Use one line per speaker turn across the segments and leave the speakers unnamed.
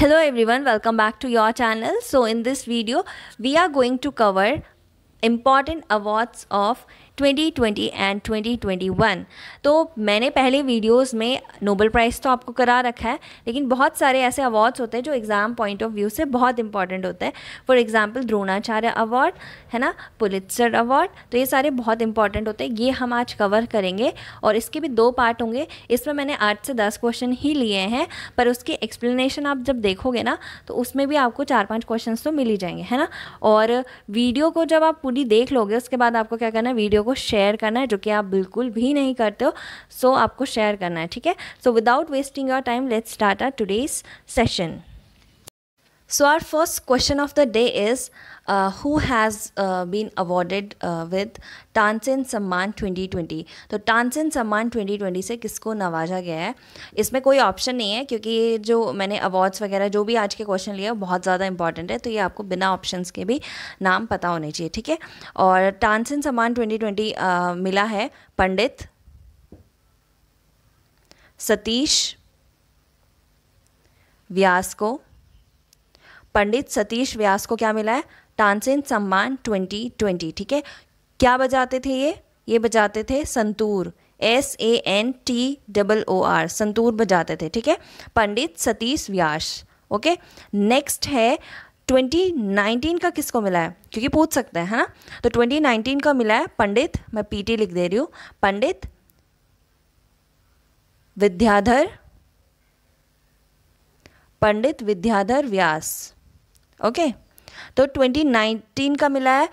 Hello everyone, welcome back to your channel. So in this video, we are going to cover important awards of 2020 and 2021 तो मैंने पहले videos में Nobel prize तो आपको करा रखा है लेकिन बहुत सारे ऐसे अवार्ड्स होते हैं जो एग्ज़ाम पॉइंट ऑफ व्यू से बहुत इंपॉर्टेंट होते हैं फॉर एग्ज़ाम्पल द्रोणाचार्य अवार्ड है ना पुलित्सर अवार्ड तो ये सारे बहुत इंपॉर्टेंट होते हैं ये हम आज कवर करेंगे और इसके भी दो पार्ट होंगे इसमें मैंने आठ से दस क्वेश्चन ही लिए हैं पर उसकी एक्सप्लेनेशन आप जब देखोगे ना तो उसमें भी आपको चार पाँच क्वेश्चन तो मिल ही जाएंगे है ना और वीडियो को जब आप पूरी देख लोगे उसके बाद आपको क्या करना है वीडियो को आपको शेयर करना है जो कि आप बिल्कुल भी नहीं करते हो सो so आपको शेयर करना है ठीक है so without wasting your time let's start our today's session So our first question of the day is uh, who has uh, been awarded uh, with Tansen सम्मान 2020 तो तानसेन सम्मान 2020 से किसको नवाजा गया है इसमें कोई ऑप्शन नहीं है क्योंकि ये जो मैंने अवार्ड्स वगैरह जो भी आज के क्वेश्चन लिए बहुत ज़्यादा इंपॉर्टेंट है तो ये आपको बिना ऑप्शन के भी नाम पता होने चाहिए ठीक है और तानसेन सम्मान 2020 आ, मिला है पंडित सतीश व्यास को पंडित सतीश व्यास को क्या मिला है तानसेन सम्मान 2020 ठीक है क्या बजाते थे ये ये बजाते थे santoor S A N T double O R santoor बजाते थे ठीक है पंडित सतीश व्यास ओके नेक्स्ट है 2019 का किसको मिला है क्योंकि पूछ सकते हैं है ना तो 2019 का मिला है पंडित मैं पीटी लिख दे रही हूँ पंडित विद्याधर पंडित विद्याधर व्यास ओके तो 2019 का मिला है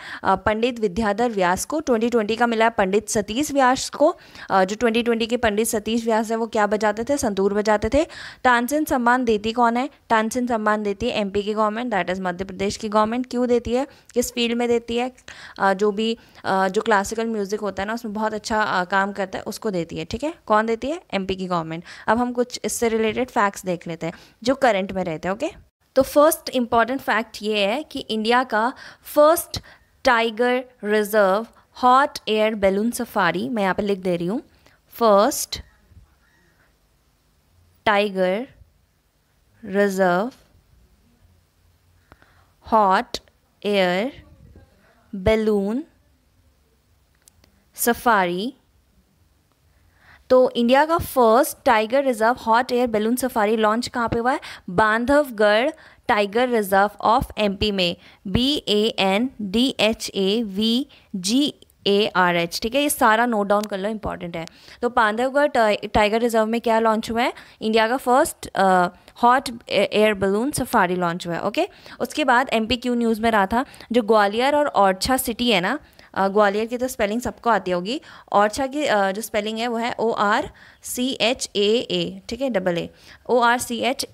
पंडित विद्याधर व्यास को 2020 का मिला है पंडित सतीश व्यास को जो 2020 के पंडित सतीश व्यास है वो क्या बजाते थे संतूर बजाते थे तानसेन सम्मान देती कौन है तानसेन सम्मान देती है एमपी की government that is Madhya Pradesh की गवर्नमेंट क्यों देती है किस फील्ड में देती है जो भी जो क्लासिकल म्यूज़िक होता है ना उसमें बहुत अच्छा काम करता है उसको देती है ठीक है कौन देती है एम की गवर्नमेंट अब हम कुछ इससे रिलेटेड फैक्ट्स देख लेते हैं जो करंट में रहते हैं ओके okay? तो फर्स्ट इम्पॉर्टेंट फैक्ट ये है कि इंडिया का first tiger reserve hot air balloon safari मैं यहाँ पे लिख दे रही हूँ first tiger reserve hot air balloon safari तो इंडिया का first tiger reserve hot air balloon safari launch कहाँ पे हुआ है Bandhavgarh tiger reserve of MP में B A N D H A V G A R H ठीक है ये सारा नोट डाउन कर लो इंपॉर्टेंट है तो बांधवगढ़ टाइगर रिजर्व में क्या लॉन्च हुआ है इंडिया का first hot air balloon safari launch हुआ है ओके उसके बाद एम पी क्यू न्यूज़ में रहा था जो ग्वालियर और ओरछा सिटी है ना ग्वालियर की तो स्पेलिंग सबको आती होगी ओरछा की जो स्पेलिंग है वो है ओ R C H A A ठीक है double A O R C H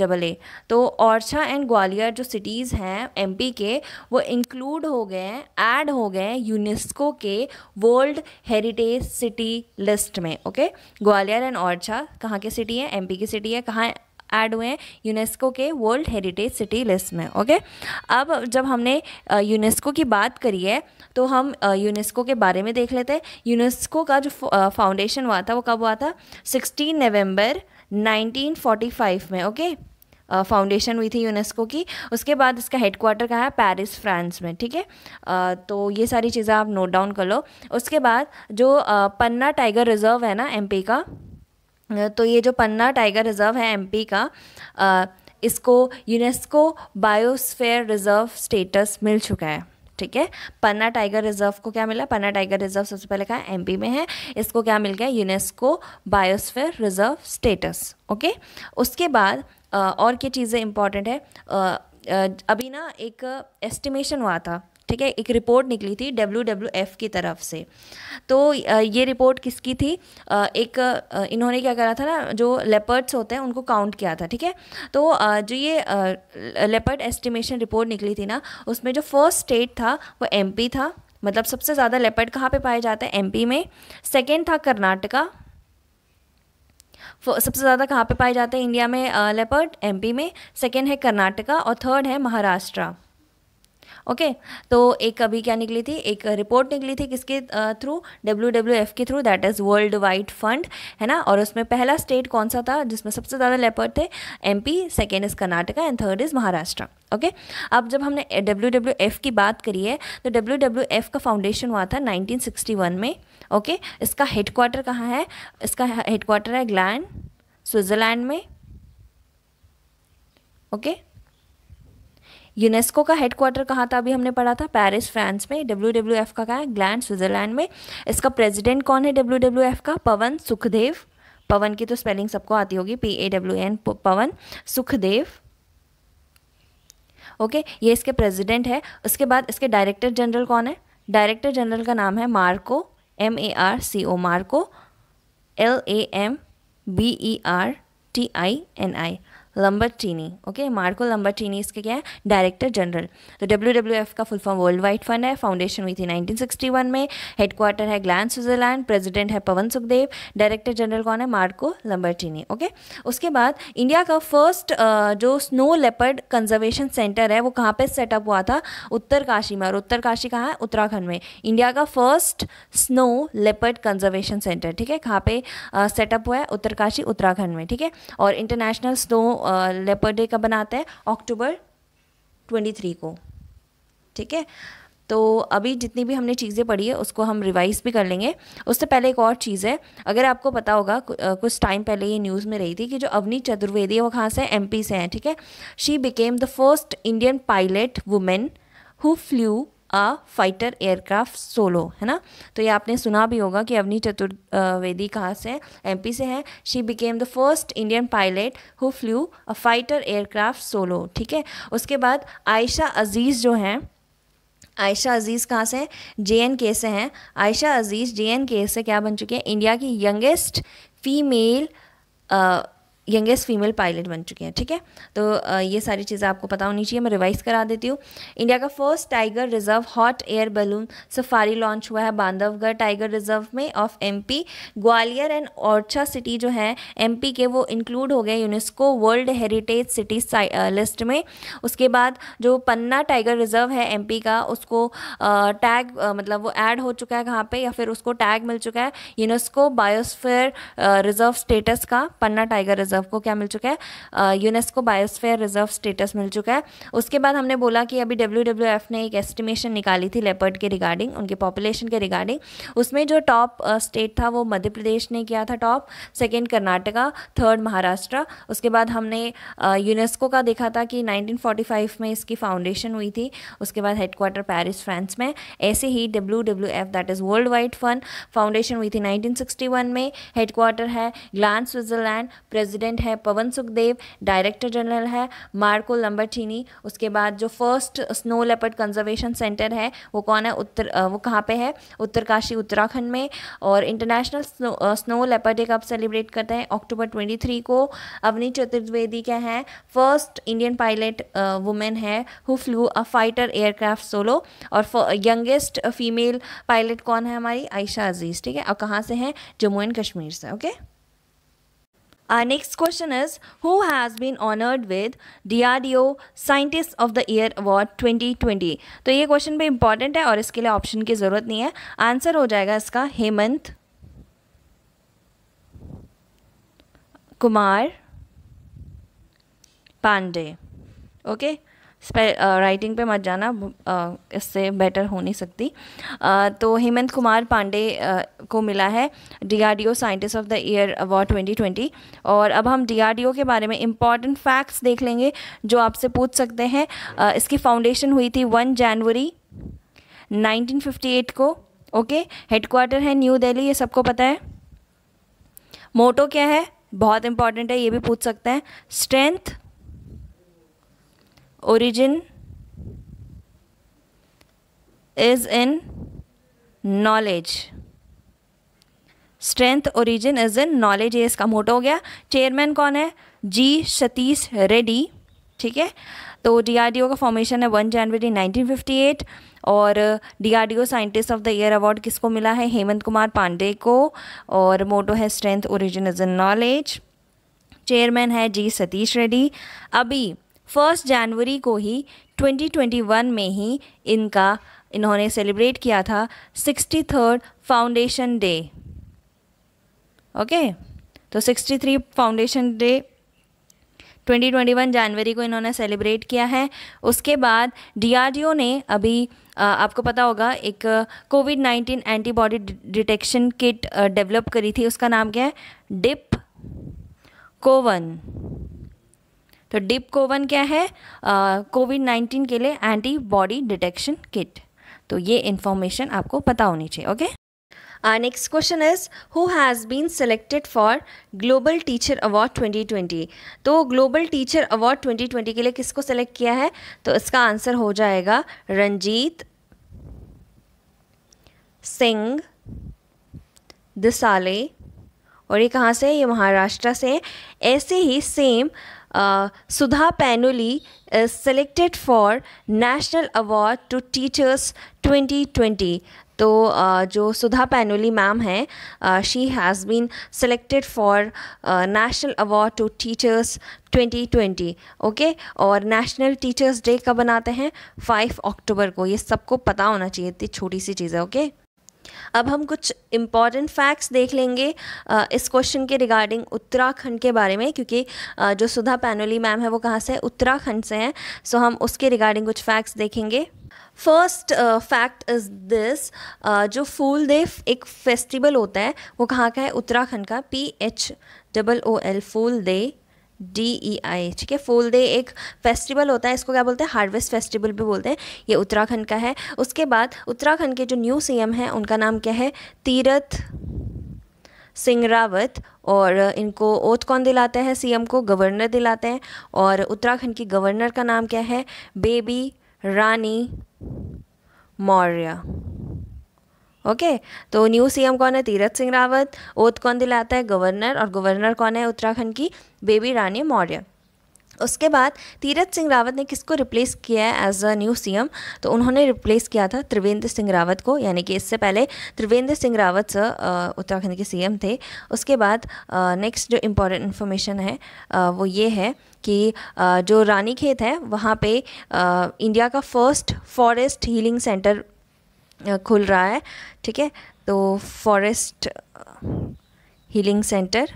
double A तो ओरछा एंड ग्वालियर जो सिटीज़ हैं पी के वो इंक्लूड हो गए हैं ऐड हो गए यूनेस्को के वर्ल्ड हेरिटेज सिटी लिस्ट में ओके ग्वालियर एंड ओरछा कहाँ के सिटी है पी की सिटी है कहाँ ऐड हुए हैं यूनेस्को के वर्ल्ड हेरिटेज सिटी लिस्ट में ओके अब जब हमने यूनेस्को की बात करी है तो हम यूनेस्को के बारे में देख लेते हैं यूनेस्को का जो फाउंडेशन हुआ था वो कब हुआ था 16 नवंबर 1945 में ओके फाउंडेशन हुई थी यूनेस्को की उसके बाद इसका हेडक्वार्टर कहाँ है पेरिस फ्रांस में ठीक है तो ये सारी चीज़ें आप नोट डाउन कर लो उसके बाद जो पन्ना टाइगर रिजर्व है ना एमपी का तो ये जो पन्ना टाइगर रिजर्व है एमपी का आ, इसको यूनेस्को बायोस्फेयर रिजर्व स्टेटस मिल चुका है ठीक है पन्ना टाइगर रिजर्व को क्या मिला पन्ना टाइगर रिजर्व सबसे पहले कहा एमपी में है इसको क्या मिल गया UNESCO biosphere reserve status okay उसके बाद और क्या चीज़ें इंपॉर्टेंट है अभी ना एक एस्टिमेशन हुआ था ठीक है एक रिपोर्ट निकली थी डब्ल्यू डब्ल्यू एफ की तरफ से तो ये रिपोर्ट किसकी थी एक इन्होंने क्या करा था ना जो लेपर्ड्स होते हैं उनको काउंट किया था ठीक है तो जो ये लेपर्ड एस्टिमेशन रिपोर्ट निकली थी ना उसमें जो फर्स्ट स्टेट था वो पी था मतलब सबसे ज़्यादा लेपर्ड कहाँ पे पाए जाते हैं पी में सेकेंड था कर्नाटका सबसे ज़्यादा कहाँ पे पाए जाते हैं इंडिया में लेपर्ड पी में सेकेंड है कर्नाटका और थर्ड है महाराष्ट्र ओके तो एक अभी क्या निकली थी एक रिपोर्ट निकली थी किसके थ्रू डब्ल्यू डब्ल्यू एफ के through that is world wide fund है ना और उसमें पहला स्टेट कौन सा था जिसमें सबसे ज़्यादा लेपर्ड थे M P second is Karnataka and third is Maharashtra okay अब जब हमने डब्ल्यू डब्ल्यू एफ की बात करी है तो डब्ल्यू डब्ल्यू एफ का फाउंडेशन हुआ था नाइनटीन सिक्सटी वन में ओके इसका हेडक्वार्टर कहाँ है इसका हेडक्वार्टर है ग्लैंड स्विट्ज़रलैंड में ओके okay? यूनेस्को का हेडक्वार्टर कहाँ था अभी हमने पढ़ा था पेरिस फ्रांस में डब्ल्यू का कहाँ है ग्लैंड स्विट्जरलैंड में इसका प्रेसिडेंट कौन है डब्ल्यू का पवन सुखदेव पवन की तो स्पेलिंग सबको आती होगी P A W N Pawan Sukhdev okay ये इसके प्रेसिडेंट है उसके बाद इसके डायरेक्टर जनरल कौन है डायरेक्टर जनरल का नाम है Marco M A R C O Marco L A M B E R T I N I Lambertini okay Marco Lambertini इसके क्या है डायरेक्टर जनरल तो डब्ल्यू डब्ल्यू एफ का full form world wide fund है foundation हुई थी 1961 में headquarter है ग्लैंड स्विट्जरलैंड प्रेसिडेंट है पवन सुखदेव डायरेक्टर जनरल कौन है मार्को लम्बर्टीनी ओके उसके बाद इंडिया का फर्स्ट uh, जो स्नो लेपर्ड कंजर्वेशन सेंटर है वो कहाँ पर सेटअप हुआ था उत्तरकाशी में और उत्तरकाशी कहाँ है उत्तराखंड में इंडिया का first snow leopard conservation centre ठीक है कहाँ पे सेटअप uh, हुआ है उत्तरकाशी उत्तराखंड में ठीक है और इंटरनेशनल स्नो लेपर डे का बनाते हैं अक्टूबर ट्वेंटी थ्री को ठीक है तो अभी जितनी भी हमने चीज़ें पढ़ी है उसको हम रिवाइज भी कर लेंगे उससे पहले एक और चीज़ है अगर आपको पता होगा कुछ टाइम पहले ये न्यूज़ में रही थी कि जो अवनी चतुर्वेदी है वो कहाँ से पी से हैं ठीक है she became the first Indian pilot women who flew a fighter aircraft solo है ना तो ये आपने सुना भी होगा कि अवनी चतुर्वेदी कहाँ से एम पी से हैं she became the first Indian pilot who flew a fighter aircraft solo ठीक है उसके बाद आयशा अजीज़ जो हैं आयशा अजीज़ कहाँ से जे एन के से हैं आयशा अजीज़ जे एन के से क्या बन चुकी है इंडिया की youngest female youngest female pilot बन चुके हैं ठीक है तो ये सारी चीज़ें आपको पता होनी चाहिए मैं रिवाइज करा देती हूँ इंडिया का first tiger reserve hot air balloon safari launch हुआ है बांधवगढ़ टाइगर रिजर्व में of MP Gwalior and Orchha city जो है एमपी के वो इंक्लूड हो गए UNESCO world heritage city list में उसके बाद जो पन्ना टाइगर रिजर्व है एम का उसको टैग मतलब वो एड हो चुका है कहाँ पर या फिर उसको टैग मिल चुका है यूनेस्को बायोस्फेयर रिजर्व स्टेटस का पन्ना टाइगर रिजर्व रिजर्व को क्या मिल चुका है यूनेस्को बायोस्फेयर रिजर्व स्टेटस मिल चुका है उसके बाद हमने बोला कि अभी डब्ल्यू ने एक एस्टिमेशन निकाली थी लेपर्ड के रिगार्डिंग उनके पॉपुलेशन के रिगार्डिंग उसमें जो टॉप स्टेट था वो मध्य प्रदेश ने किया था top second Karnataka third Maharashtra उसके बाद हमने यूनेस्को का देखा था कि 1945 में इसकी फाउंडेशन हुई थी उसके बाद हेडक्वार्टर पेरिस फ्रांस में ऐसे ही W W F that is world wide fund foundation हुई थी 1961 में हेडक्वार्टर है ग्लान स्विट्ज़रलैंड प्रेजिडेंट प्रेसिडेंट हैं पवन सुखदेव डायरेक्टर जनरल है मार्को लम्बरचीनी उसके बाद जो first snow leopard conservation centre है वो कौन है उत्तर वो कहाँ पे है उत्तरकाशी उत्तराखंड में और international snow, snow leopard day कब सेलिब्रेट करते हैं अक्टूबर थ्री को अवनी चतुर्वेदी क्या है फर्स्ट इंडियन पायलट वुमेन है who flew a fighter aircraft solo और यंगेस्ट फीमेल पायलट कौन है हमारी आयशा अजीज़ ठीक है और कहाँ से हैं जम्मू एंड कश्मीर से okay okay? Our next question is Who has been honored with DRDO Scientist of the Year Award 2020? तो ये question भी important है और इसके लिए option की ज़रूरत नहीं है Answer हो जाएगा इसका Hemant Kumar Pande okay? Writing uh, पे मत जाना uh, इससे बेटर हो नहीं सकती uh, तो हेमंत कुमार पांडे को मिला है DRDO scientist of the year award 2020 और अब हम डीआरडीओ के बारे में इम्पॉर्टेंट फैक्ट्स देख लेंगे जो आपसे पूछ सकते हैं इसकी फाउंडेशन हुई थी 1 जनवरी 1958 को ओके हेडक्वार्टर है न्यू दिल्ली ये सबको पता है मोटो क्या है बहुत इंपॉर्टेंट है ये भी पूछ सकते हैं strength origin is in knowledge strength origin is in knowledge ये इसका मोटो हो गया चेयरमैन कौन है जी सतीश रेड्डी ठीक है तो डीआरडीओ का फॉर्मेशन है 1 जनवरी 1958 और DRDO scientist of the year award किसको मिला है हेमंत कुमार पांडे को और मोटो है strength origin is in knowledge chairman है जी सतीश रेड्डी अभी फर्स्ट जनवरी को ही 2021 में ही इनका इन्होंने सेलिब्रेट किया था sixty third foundation day okay तो 63 फाउंडेशन डे 2021 जनवरी को इन्होंने सेलिब्रेट किया है उसके बाद डीआरडीओ ने अभी आपको पता होगा एक covid 19 antibody detection kit develop करी थी उसका नाम क्या है डिप कोवन तो डिप कोवन क्या है कोविड नाइन्टीन के लिए एंटीबॉडी डिटेक्शन किट तो ये इन्फॉर्मेशन आपको पता होनी चाहिए okay next question is is who has been selected for Global Teacher Award 2020? तो ग्लोबल टीचर अवार्ड 2020 के लिए किसको सेलेक्ट किया है तो इसका आंसर हो जाएगा रंजीत सिंह दिसाले और ये कहाँ से ये महाराष्ट्र से ऐसे ही same Sudha Panoli Panoli for national award to teachers to Teachers 2020. तो जो सुधा पैनोली मैम हैं she has been selected for national award to teachers 2020 okay okay? और नेशनल टीचर्स डे कब बनाते हैं 5 अक्टूबर को ये सबको पता होना चाहिए इतनी छोटी सी चीज़ है ओके okay? अब हम कुछ इम्पॉर्टेंट फैक्ट्स देख लेंगे इस क्वेश्चन के रिगार्डिंग उत्तराखंड के बारे में क्योंकि जो सुधा पैनोली मैम है वो कहाँ से उत्तराखंड से हैं सो हम उसके रिगार्डिंग कुछ फैक्ट्स देखेंगे फर्स्ट फैक्ट इज़ दिस जो फूल देव एक फेस्टिवल होता है वो कहाँ का है उत्तराखंड का P H double O L Phool Dei D E I ठीक है फूल दे एक फेस्टिवल होता है इसको क्या बोलते हैं हार्वेस्ट फेस्टिवल भी बोलते हैं ये उत्तराखंड का है उसके बाद उत्तराखंड के जो न्यू सी एम हैं उनका नाम क्या है तीरथ सिंह रावत और इनको ओथ कौन दिलाते हैं सी एम को गवर्नर दिलाते हैं और उत्तराखंड की गवर्नर का नाम क्या है बेबी रानी मौर्य ओके तो न्यू सीएम कौन है तीरथ सिंह रावत ओथ कौन दिलाता है गवर्नर और गवर्नर कौन है उत्तराखंड की बेबी रानी मौर्य उसके बाद तीरथ सिंह रावत ने किसको रिप्लेस किया है एज अ न्यू सीएम तो उन्होंने रिप्लेस किया था त्रिवेंद्र सिंह रावत को यानी कि इससे पहले त्रिवेंद्र सिंह रावत सर उत्तराखंड के सीएम थे उसके बाद नेक्स्ट जो इम्पोर्टेंट इन्फॉर्मेशन है आ, वो ये है कि आ, जो रानीखेत है वहाँ पे आ, इंडिया का फर्स्ट फॉरेस्ट हीलिंग सेंटर खुल रहा है ठीक है तो फॉरेस्ट हीलिंग सेंटर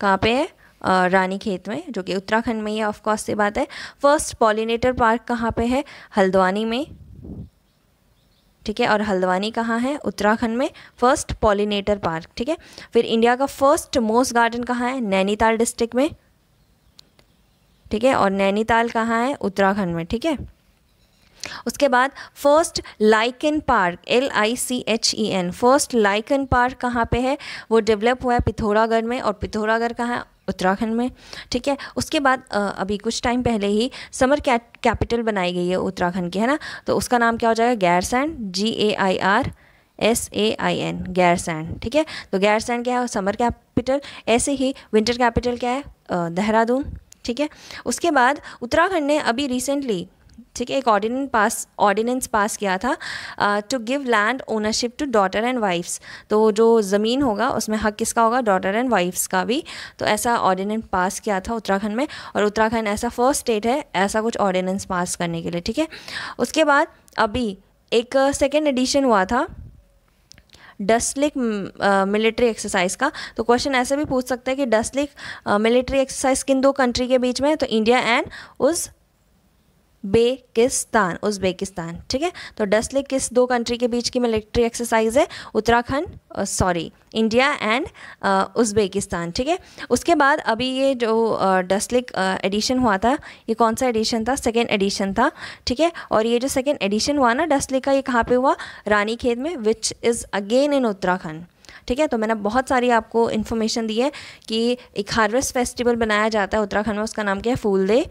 कहाँ पे है रानी खेत में जो कि उत्तराखंड में ही ऑफकॉर्स से बात है फर्स्ट पॉलिनेटर पार्क कहाँ पे है हल्द्वानी में ठीक है और हल्द्वानी कहाँ है उत्तराखंड में फर्स्ट पॉलिनेटर पार्क ठीक है फिर इंडिया का फर्स्ट मोस्ट गार्डन कहाँ है नैनीताल डिस्ट्रिक्ट में ठीक है और नैनीताल कहाँ है उत्तराखंड में ठीक है उसके बाद first lichen park L I C H E N first lichen park कहाँ पे है वो डेवलप हुआ है पिथौरागढ़ में और पिथौरागढ़ कहाँ उत्तराखंड में ठीक है उसके बाद अभी कुछ टाइम पहले ही समर कैपिटल बनाई गई है उत्तराखंड की है ना तो उसका नाम क्या हो जाएगा Gairsain G A I R S A I N Gairsain ठीक है तो गैरसैंड क्या है समर कैपिटल ऐसे ही विंटर कैपिटल क्या है देहरादून ठीक है उसके बाद उत्तराखंड ने अभी रिसेंटली ठीक है एक ऑर्डिनेंस पास ऑर्डिनेंस पास किया था to give land ownership to daughter and wifes तो जो ज़मीन होगा उसमें हक किसका होगा डॉटर एंड वाइफ्स का भी तो ऐसा ऑर्डिनेंस पास किया था उत्तराखंड में और उत्तराखंड ऐसा फर्स्ट स्टेट है ऐसा कुछ ऑर्डिनेंस पास करने के लिए ठीक है उसके बाद अभी एक सेकेंड एडिशन हुआ था डस्ट लिक मिलिट्री एक्सरसाइज का तो क्वेश्चन ऐसे भी पूछ सकते हैं कि डस्ट लिक मिलिट्री एक्सरसाइज किन दो कंट्री के बीच में तो इंडिया एंड उस बेकिस्तान उज्बेकिस्तान ठीक है तो डस्ट लेक किस दो कंट्री के बीच की मिलिट्री एक्सरसाइज है Uttarakhand sorry India and Uzbekistan ठीक है उसके बाद अभी ये जो डस्ट लेक एडिशन हुआ था ये कौन सा एडिशन था सेकेंड एडिशन था ठीक है और ये जो सेकेंड एडिशन हुआ ना डस्ट लेक का ये कहाँ पे हुआ रानी खेत में which is again in Uttarakhand ठीक है तो मैंने बहुत सारी आपको इन्फॉर्मेशन दी है कि एक हार्वेस्ट फेस्टिवल बनाया जाता है उत्तराखंड में उसका नाम क्या है फूल दे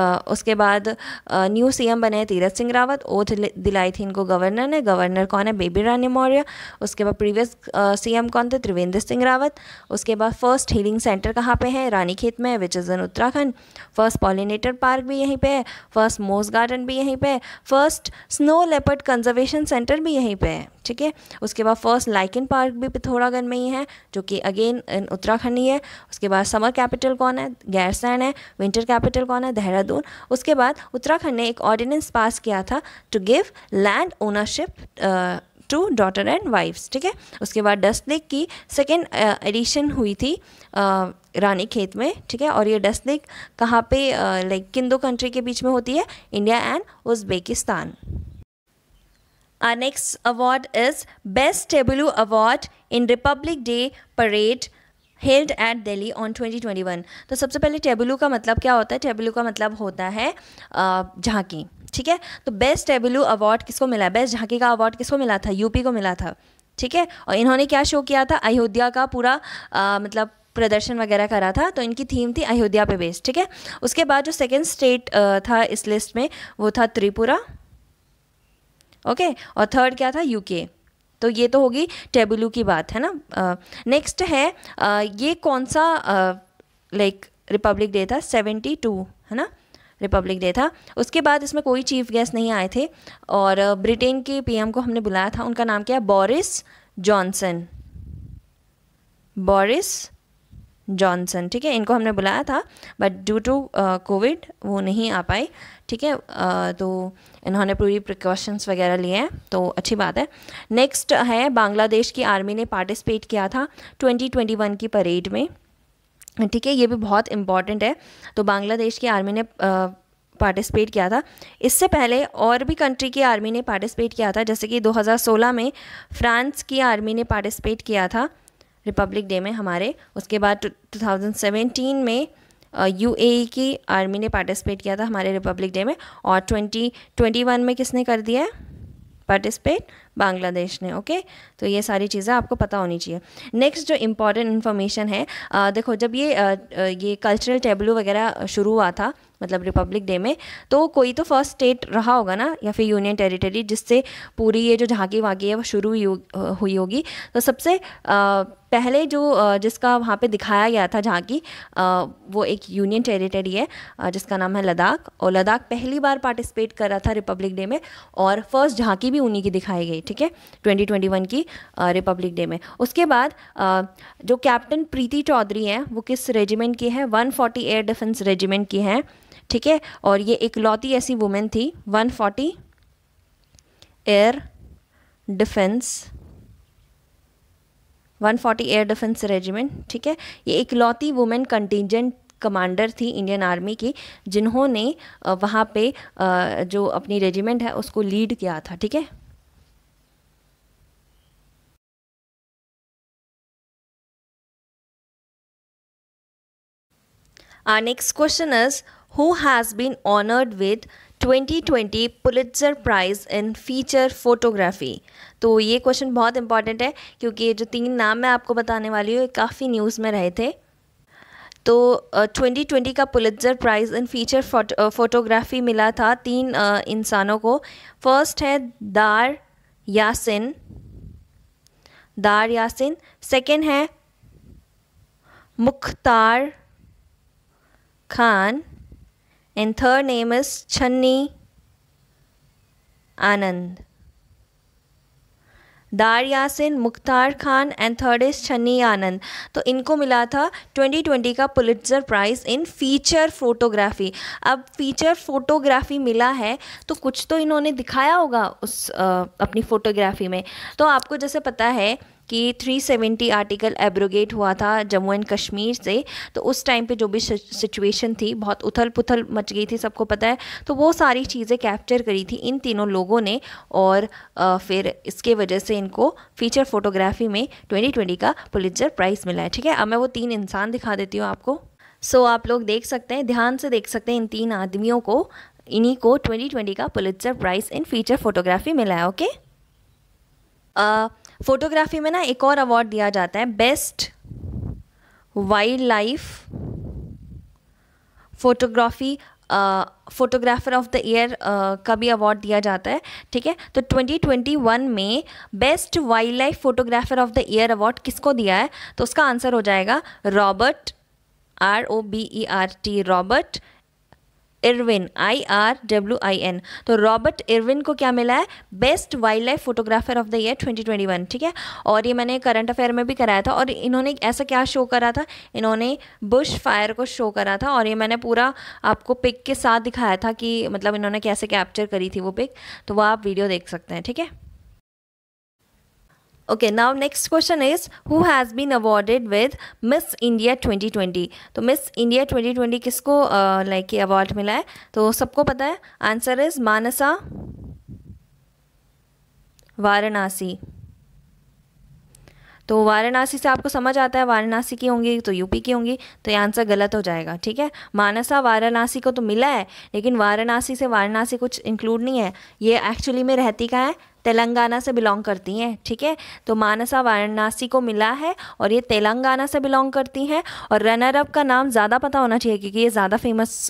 उसके बाद न्यू सीएम बने तीरथ सिंह रावत ओथ दिलाई थी इनको गवर्नर ने गवर्नर कौन है बेबी रानी मौर्य उसके बाद प्रीवियस सीएम कौन थे त्रिवेंद्र सिंह रावत उसके बाद फर्स्ट हीलिंग सेंटर कहाँ पे है रानीखेत में which is in Uttarakhand first pollinator park भी यहीं पर है फर्स्ट मोस गार्डन भी यहीं पर है first snow leopard conservation centre भी यहीं पर है ठीक है उसके बाद फर्स्ट लाइकन पार्क भी पिथौरागढ़ में ही है जो कि अगेन इन उत्तराखंड ही है उसके बाद समर कैपिटल कौन है गैरसैन है विंटर कैपिटल कौन है देहरादून उसके बाद उत्तराखंड ने एक ऑर्डिनेंस पास किया था to give land ownership to daughter and wifes ठीक है उसके बाद डस्ट लेक की सेकेंड एडिशन uh, हुई थी uh, रानी खेत में ठीक है और ये डस्ट लेक कहाँ पे लाइक किन दो कंट्री के बीच में होती है India and Uzbekistan Our next award is Best Tableau Award in Republic Day Parade held at Delhi on 2021 तो सबसे पहले टेबलू का मतलब क्या होता है टेबलू का मतलब होता है झांकी ठीक है तो बेस्ट टेबलू अवार्ड किसको मिला बेस्ट झांकी का अवार्ड किसको मिला था यूपी को मिला था ठीक है और इन्होंने क्या शो किया था अयोध्या का पूरा आ, मतलब प्रदर्शन वगैरह करा था तो इनकी थीम थी अयोध्या पे बेस्ड ठीक है उसके बाद जो सेकेंड स्टेट था इस लिस्ट में वो था त्रिपुरा ओके और थर्ड क्या था यूके तो ये तो होगी टेबुलू की बात है ना नेक्स्ट है ये कौन सा लाइक रिपब्लिक डे था सेवेंटी टू है ना रिपब्लिक डे था उसके बाद इसमें कोई चीफ गेस्ट नहीं आए थे और ब्रिटेन के पीएम को हमने बुलाया था उनका नाम क्या है बोरिस जॉनसन बोरिस जॉनसन ठीक है इनको हमने बुलाया था बट ड्यू टू कोविड वो नहीं आ पाए ठीक है uh, तो इन्होंने पूरी प्रिकॉशंस वगैरह लिए हैं तो अच्छी बात है नेक्स्ट है बांग्लादेश की आर्मी ने पार्टिसिपेट किया था 2021 की परेड में ठीक है ये भी बहुत इम्पॉर्टेंट है तो बांग्लादेश की आर्मी ने uh, पार्टिसिपेट किया था इससे पहले और भी कंट्री की आर्मी ने पार्टिसिपेट किया था जैसे कि 2016 में फ्रांस की आर्मी ने पार्टिसिपेट किया था रिपब्लिक डे में हमारे उसके बाद 2017 में यू ए e की आर्मी ने पार्टिसिपेट किया था हमारे रिपब्लिक डे में और 2021 में किसने कर दिया है पार्टिसिपेट बांग्लादेश ने ओके तो ये सारी चीज़ें आपको पता होनी चाहिए नेक्स्ट जो इम्पॉर्टेंट इन्फॉर्मेशन है आ, देखो जब ये आ, ये कल्चरल टेबलू वगैरह शुरू हुआ था मतलब रिपब्लिक डे में तो कोई तो फर्स्ट स्टेट रहा होगा ना या फिर यूनियन टेरिटरी जिससे पूरी ये जो झांकी वाकी है वो शुरू हुई होगी तो सबसे आ, पहले जो जिसका वहाँ पे दिखाया गया था झांकी वो एक यूनियन टेरिटरी है जिसका नाम है लद्दाख और लद्दाख पहली बार पार्टिसिपेट कर रहा था रिपब्लिक डे में और फर्स्ट झांकी भी उन्हीं की दिखाई गई ठीक है 2021 की रिपब्लिक डे में उसके बाद जो कैप्टन प्रीति चौधरी हैं वो किस रेजिमेंट की है वन एयर डिफेंस रेजिमेंट की हैं ठीक है और ये एक लौती ऐसी वुमेन थी one air defence 140 air defence regiment ठीक है ये इकलौती वुमेन कंटीजेंट कमांडर थी इंडियन आर्मी की जिन्होंने वहाँ पे जो अपनी रेजिमेंट है उसको लीड किया था ठीक है Our next question who has been honored with 2020 Pulitzer prize in feature photography तो ये क्वेश्चन बहुत इंपॉर्टेंट है क्योंकि ये जो तीन नाम मैं आपको बताने वाली हूँ काफ़ी न्यूज़ में रहे थे तो ट्वेंटी ट्वेंटी का Pulitzer prize in feature photography मिला था तीन इंसानों को फर्स्ट है दार यासिन दार यासिन सेकेंड है Mukhtar Khan and third name is Channi Anand Dar Yasin Mukhtar Khan and third is Channi Anand तो इनको मिला था 2020 का Pulitzer prize in feature photography अब फीचर फोटोग्राफी मिला है तो कुछ तो इन्होंने दिखाया होगा उस आ, अपनी फ़ोटोग्राफी में तो आपको जैसे पता है कि 370 आर्टिकल एब्रोगेट हुआ था जम्मू एंड कश्मीर से तो उस टाइम पे जो भी सिचुएशन थी बहुत उथल पुथल मच गई थी सबको पता है तो वो सारी चीज़ें कैप्चर करी थी इन तीनों लोगों ने और फिर इसके वजह से इनको फीचर फोटोग्राफी में 2020 का पुलिजर प्राइज़ मिला है ठीक है अब मैं वो तीन इंसान दिखा देती हूँ आपको सो so, आप लोग देख सकते हैं ध्यान से देख सकते हैं इन तीन आदमियों को इन्हीं को 2020 का Pulitzer prize in feature photography मिला है ओके okay? uh, फोटोग्राफी में ना एक और अवार्ड दिया जाता है best wildlife photography photographer of the year का भी अवार्ड दिया जाता है ठीक है तो 2021 में best wildlife photographer of the year award किसको दिया है तो उसका आंसर हो जाएगा Robert R O B E R T Robert Irwin I R W I N तो रॉबर्ट इरविन को क्या मिला है best wildlife photographer of the year 2021 ठीक है और ये मैंने करंट अफेयर में भी कराया था और इन्होंने ऐसा क्या शो करा था इन्होंने बुश फायर को शो करा था और ये मैंने पूरा आपको पिक के साथ दिखाया था कि मतलब इन्होंने कैसे कैप्चर करी थी वो पिक तो वह आप वीडियो देख सकते हैं ठीक है okay now next question is who has been awarded with Miss India 2020 तो मिस इंडिया 2020 किसको लाइक ये अवार्ड मिला है तो सबको पता है आंसर इज मानसा वाराणसी तो वाराणसी से आपको समझ आता है वाराणसी की होंगी तो यूपी की होंगी तो ये आंसर गलत हो जाएगा ठीक है मानसा वाराणसी को तो मिला है लेकिन वाराणसी से वाराणसी कुछ इंक्लूड नहीं है ये एक्चुअली में रहती का है तेलंगाना से बिलोंग करती हैं ठीक है तो मानसा वाराणसी को मिला है और ये तेलंगाना से बिलोंग करती हैं और रनर अप का नाम ज़्यादा पता होना चाहिए क्योंकि ये ज़्यादा फेमस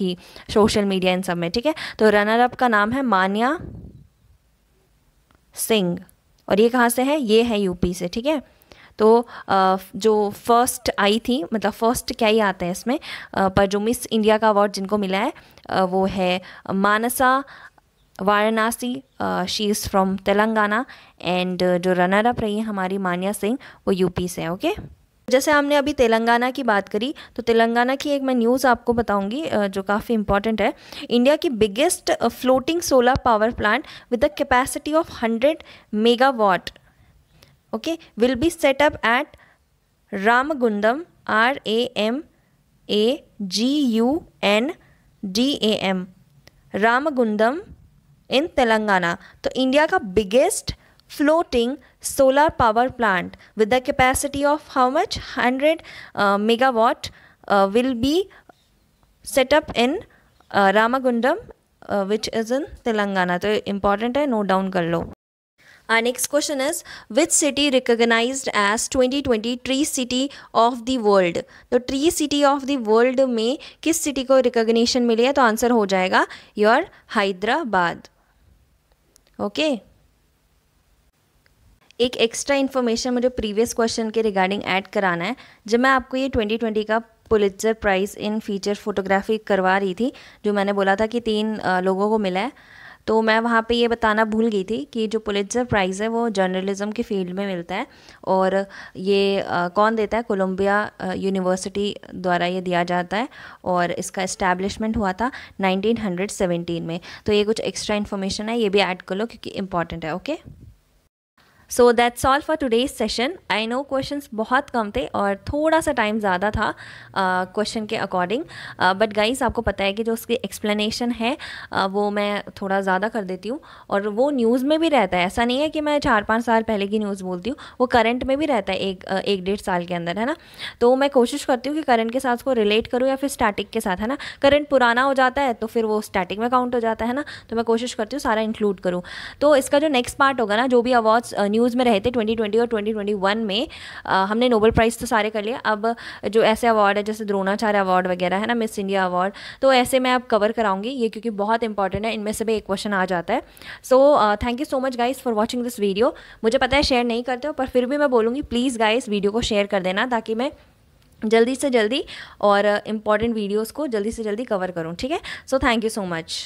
थी सोशल मीडिया इन सब में ठीक है तो रनर अप का नाम है मान्या सिंह और ये कहाँ से है ये है यूपी से ठीक है तो जो फर्स्ट आई थी मतलब फर्स्ट क्या ही आते हैं इसमें पर जो मिस इंडिया का अवार्ड जिनको मिला है वो है Manasa Varanasi she is from Telangana and जो रनर अप रही है हमारी मानिया सिंह वो यूपी से ओके okay? जैसे हमने अभी तेलंगाना की बात करी तो तेलंगाना की एक मैं न्यूज़ आपको बताऊंगी जो काफ़ी इंपॉर्टेंट है इंडिया की biggest floating solar power plant with the capacity of 100 megawatt okay will be set up at Ramagundam R A M A G U N D A M Ramagundam in Telangana तो इंडिया का biggest floating solar power plant with the capacity of how much hundred megawatt will be set up in Ramagundam which is in Telangana तो important है note down कर लो आ next question is which city recognise as twenty twenty tree city of the world तो tree city of the world में किस city को recognition मिली है तो आंसर हो जाएगा योर हैदराबाद ओके एक एक्स्ट्रा इन्फॉर्मेशन मुझे प्रीवियस क्वेश्चन के रिगार्डिंग ऐड कराना है जब मैं आपको ये 2020 का Pulitzer prize in feature photography करवा रही थी जो मैंने बोला था कि तीन लोगों को मिला है तो मैं वहाँ पे ये बताना भूल गई थी कि जो पुलिटर प्राइज़ है वो जर्नलिज़म के फील्ड में मिलता है और ये आ, कौन देता है कोलम्बिया यूनिवर्सिटी द्वारा ये दिया जाता है और इसका इस्टेब्लिशमेंट हुआ था 1917 में तो ये कुछ एक्स्ट्रा इन्फॉर्मेशन है ये भी ऐड कर लो क्योंकि इंपॉर्टेंट है okay so that's all for today's session I know question बहुत कम थे और थोड़ा सा टाइम ज़्यादा था क्वेश्चन uh, के अकॉर्डिंग बट गाइस आपको पता है कि जो उसकी एक्सप्लेनेशन है uh, वो मैं थोड़ा ज़्यादा कर देती हूँ और वो न्यूज़ में भी रहता है ऐसा नहीं है कि मैं चार पाँच साल पहले की न्यूज़ बोलती हूँ वो करंट में भी रहता है एक uh, एक डेढ़ साल के अंदर है ना तो मैं कोशिश करती हूँ कि करंट के साथ उसको रिलेट करूँ या फिर स्टैटिक के साथ है ना करंट पुराना हो जाता है तो फिर वो स्टैटिक में काउंट हो जाता है ना तो मैं कोशिश करती हूँ सारा इंक्लूड करूँ तो इसका जो नेक्स्ट पार्ट होगा ना जो भी अवार्ड्स न्यूज़ uh, न्यूज़ में रहे थे 2020 और 2021 में आ, हमने नोबल प्राइज़ तो सारे कर लिए अब जो ऐसे अवार्ड है जैसे द्रोणाचार्य अवार्ड वगैरह है ना मिस इंडिया अवार्ड तो ऐसे मैं अब कवर कराऊंगी ये क्योंकि बहुत इंपॉर्टेंट है इनमें से भी एक क्वेश्चन आ जाता है so thank you so much guys for watching this video मुझे पता है शेयर नहीं करते हो पर फिर भी मैं बोलूँगी प्लीज़ गाइज़ वीडियो को शेयर कर देना ताकि मैं जल्दी से जल्दी और इम्पॉर्टेंट वीडियोस को जल्दी से जल्दी कवर करूँ ठीक है so thank you so much